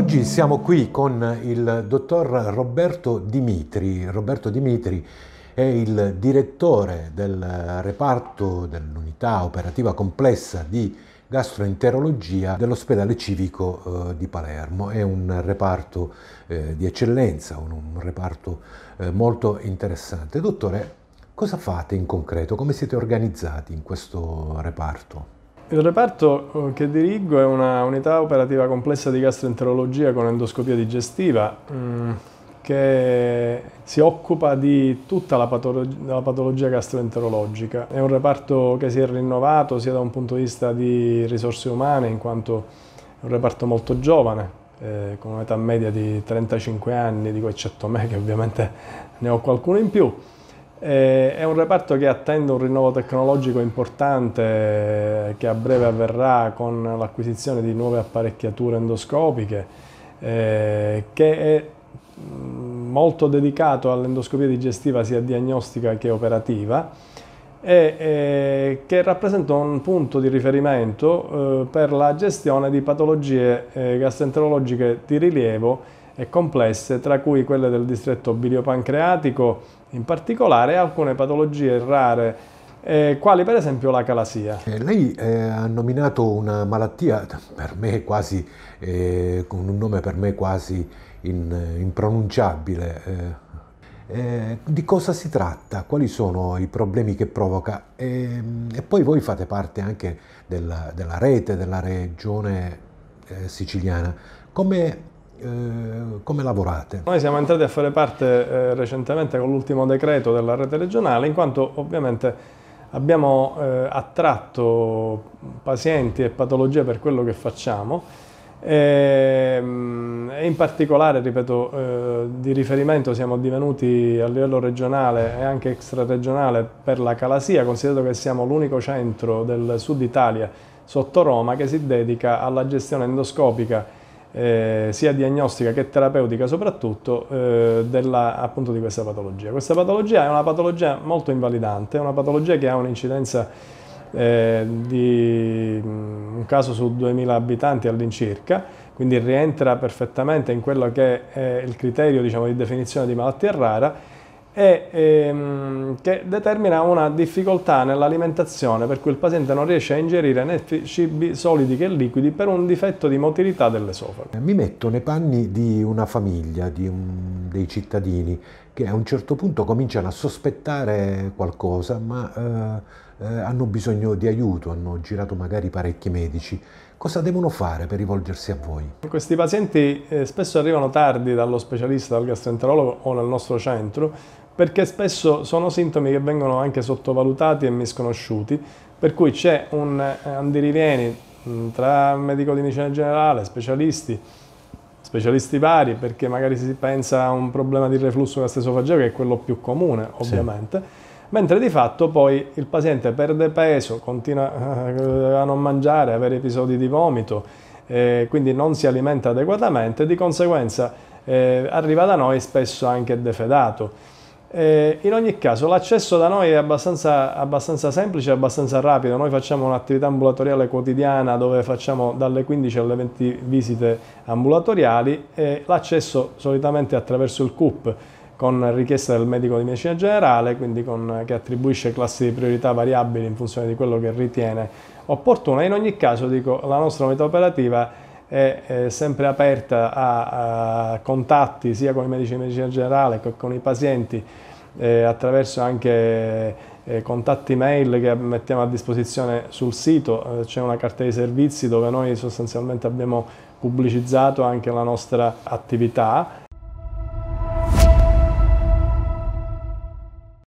Oggi siamo qui con il dottor Roberto Dimitri. Roberto Dimitri è il direttore del reparto dell'unità operativa complessa di gastroenterologia dell'ospedale civico eh, di Palermo. È un reparto eh, di eccellenza, un, un reparto eh, molto interessante. Dottore, cosa fate in concreto? Come siete organizzati in questo reparto? Il reparto eh, che dirigo è una unità operativa complessa di gastroenterologia con endoscopia digestiva mm, che si occupa di tutta la, patologia gastroenterologica. È un reparto che si è rinnovato sia da un punto di vista di risorse umane in quanto è un reparto molto giovane, eh, con un'età media di 35 anni, di cui eccetto me che ovviamente ne ho qualcuno in più. Eh, è un reparto che attende un rinnovo tecnologico importante eh, che a breve avverrà con l'acquisizione di nuove apparecchiature endoscopiche eh, che è mm, molto dedicato all'endoscopia digestiva sia diagnostica che operativa e eh, che rappresenta un punto di riferimento eh, per la gestione di patologie eh, gastroenterologiche di rilievo e complesse, tra cui quelle del distretto biliopancreatico, in particolare e alcune patologie rare eh, quali per esempio la calasia. Eh, lei eh, ha nominato una malattia per me quasi, eh, con un nome per me quasi in, eh, impronunciabile. Eh, di cosa si tratta? Quali sono i problemi che provoca? E, ehm, e poi voi fate parte anche della, della rete della regione siciliana. Come eh, come lavorate? Noi siamo entrati a fare parte eh, recentemente con l'ultimo decreto della rete regionale, in quanto ovviamente abbiamo eh, attratto pazienti e patologie per quello che facciamo e, ehm, e in particolare, ripeto, eh, di riferimento siamo divenuti a livello regionale e anche extraregionale per la Calasia, considerato che siamo l'unico centro del sud Italia sotto Roma che si dedica alla gestione endoscopica eh, sia diagnostica che terapeutica soprattutto, eh, della, appunto di questa patologia. Questa patologia è una patologia molto invalidante, è una patologia che ha un'incidenza eh, di mm, un caso su 2000 abitanti all'incirca, quindi rientra perfettamente in quello che è il criterio diciamo, di definizione di malattia rara e ehm, che determina una difficoltà nell'alimentazione per cui il paziente non riesce a ingerire né cibi solidi che liquidi per un difetto di motilità dell'esofago. Mi metto nei panni di una famiglia, di un, dei cittadini che a un certo punto cominciano a sospettare qualcosa ma eh, eh, hanno bisogno di aiuto, hanno girato magari parecchi medici. Cosa devono fare per rivolgersi a voi? Questi pazienti eh, spesso arrivano tardi dallo specialista, dal gastroenterologo o nel nostro centro perché spesso sono sintomi che vengono anche sottovalutati e misconosciuti, per cui c'è un eh, andirivieni mm, tra medico di medicina generale, specialisti, specialisti vari, perché magari si pensa a un problema di reflusso gastroesofageo che è quello più comune ovviamente, sì. mentre di fatto poi il paziente perde peso, continua eh, a non mangiare, avere episodi di vomito, eh, quindi non si alimenta adeguatamente, di conseguenza eh, arriva da noi spesso anche defedato. Eh, in ogni caso l'accesso da noi è abbastanza, abbastanza semplice, abbastanza rapido, noi facciamo un'attività ambulatoriale quotidiana dove facciamo dalle 15 alle 20 visite ambulatoriali e l'accesso solitamente attraverso il CUP con richiesta del medico di medicina generale, quindi con, che attribuisce classi di priorità variabili in funzione di quello che ritiene opportuno. In ogni caso dico, la nostra unità operativa è sempre aperta a, a contatti sia con i medici di medicina generale che con i pazienti eh, attraverso anche eh, contatti mail che mettiamo a disposizione sul sito, eh, c'è una carta di servizi dove noi sostanzialmente abbiamo pubblicizzato anche la nostra attività